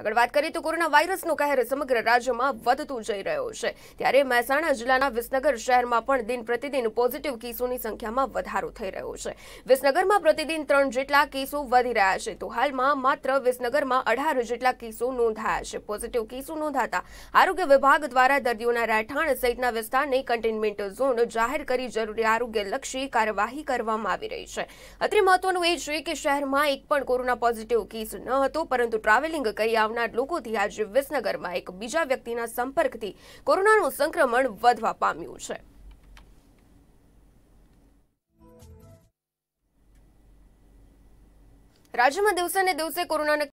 અગર વાત કરીએ તો કોરોના વાયરસનો કહે સમગ્ર રાજ્યમાં વધતો જઈ રહ્યો છે ત્યારે મહેસાણા જિલ્લાના વિસનગર શહેરમાં પણ દિન પ્રતિદિન પોઝિટિવ કેસોની સંખ્યામાં વધારો થઈ રહ્યો છે વિસנגરમાં પ્રતિદિન 3 જેટલા કેસો વધી રહ્યા છે તો હાલમાં માત્ર વિસנגરમાં 18 જેટલા કેસો નોંધાયા છે પોઝિટિવ કેસ નોંધાતા આરોગ્ય વિભાગ દ્વારા દર્દીઓના રેટાણ સહિતના વિસ્તારને કન્ટેનમેન્ટ ઝોન જાહેર કરી જરૂરી આરોગ્યલક્ષી કાર્યવાહી કરવામાં આવી રહી છે અત્યંત મહત્વનું એ છે કે શહેરમાં એક પણ કોરોના પોઝિટિવ કેસ ન હતો પરંતુ ટ્રાવેલિંગ કર્યા આવનાર લોકોથી આજે વિસનગરમાં એક બીજા વ્યક્તિના સંપર્કથી કોરોનાનું સંક્રમણ વધવા પામ્યું છે રાજ્યમાં દિવસે ને દિવસે કોરોનાના